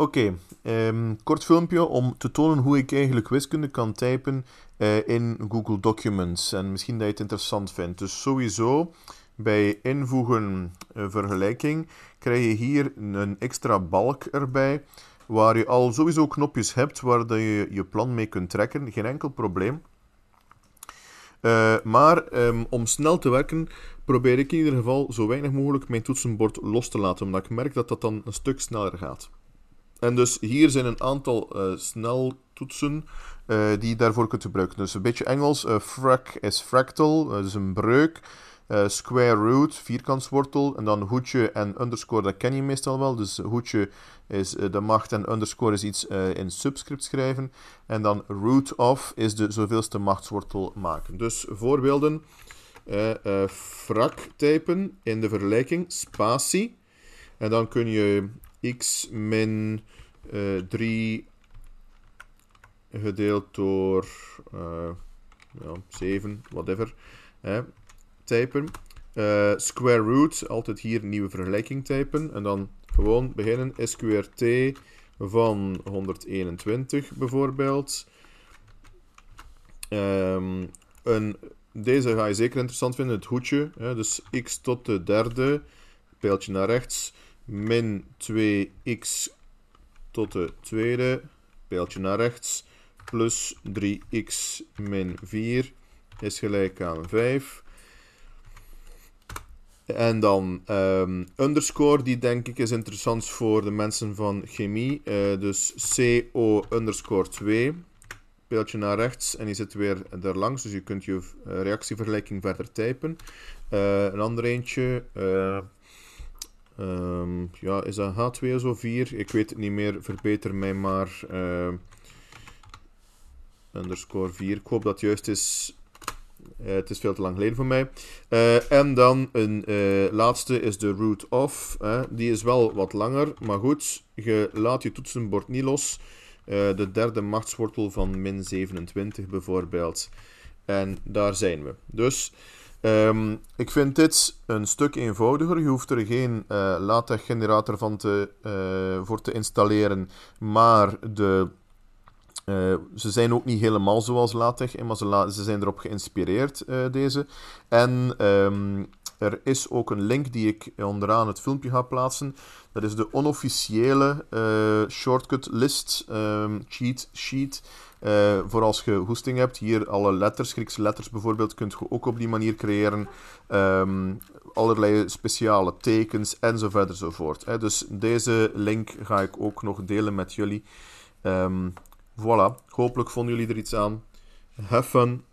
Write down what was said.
Oké, okay, ehm, kort filmpje om te tonen hoe ik eigenlijk wiskunde kan typen eh, in Google Documents. En misschien dat je het interessant vindt. Dus sowieso bij invoegen uh, vergelijking krijg je hier een extra balk erbij. Waar je al sowieso knopjes hebt waar dat je je plan mee kunt trekken. Geen enkel probleem. Eh, maar ehm, om snel te werken probeer ik in ieder geval zo weinig mogelijk mijn toetsenbord los te laten. Omdat ik merk dat dat dan een stuk sneller gaat. En dus hier zijn een aantal eh, sneltoetsen eh, die je daarvoor kunt gebruiken. Dus een beetje Engels. Eh, frac is fractal, dus een breuk. square root, vierkantswortel, en dan hoedje en underscore, dat ken je meestal wel. Dus hoedje is de macht en underscore is iets in subscript schrijven. En dan root of is de zoveelste machtswortel maken. Dus voorbeelden, frac typen in de vergelijking, spatie. En dan kun je x min uh, eh, 3 gedeeld door uh, ja, 7, whatever, hè, typen. Eh, square root, altijd hier nieuwe vergelijking typen. En dan gewoon beginnen sqrt van 121 bijvoorbeeld. Um, ehm, een, deze ga je zeker interessant vinden, het hoedje. Hè, dus x tot de derde, pijltje naar rechts min 2x tot de tweede, pijltje naar rechts, plus 3x min 4 is gelijk aan 5. En dan ehm, underscore, die denk ik is interessant voor de mensen van chemie. Eh, dus CO underscore 2, pijltje naar rechts en die zit weer erlangs. Dus je kunt je reactievergelijking verder typen. Eh, een ander eentje... Eh, Ehm, ja, is dat H2 of zo 4? Ik weet het niet meer. Verbeter mij maar. Uh, underscore 4. Ik hoop dat het juist is. Eh, het is veel te lang geleden voor mij. Eh, en dan een eh, laatste is de root of. Die is wel wat langer, maar goed. Je laat je toetsenbord niet los. de derde machtswortel van min 27 bijvoorbeeld. En daar zijn we. Dus Ehm, ik vind dit een stuk eenvoudiger. Je hoeft er geen uh, eh, LaTeX generator van te, eh, voor te installeren. Maar de, eh, ze zijn ook niet helemaal zoals LaTeX, maar ze, zijn erop geïnspireerd, deze. En ehm, er is ook een link die ik onderaan het filmpje ga plaatsen. Dat is de onofficiële shortcut list ehm, cheat sheet uh, voor als je hoesting hebt. Hier alle letters, Griekse letters bijvoorbeeld, kunt je ook op die manier creëren. Ehm, allerlei speciale tekens en zo Hè. Dus deze link ga ik ook nog delen met jullie. Um, voilà, hopelijk vonden jullie er iets aan. Heffen.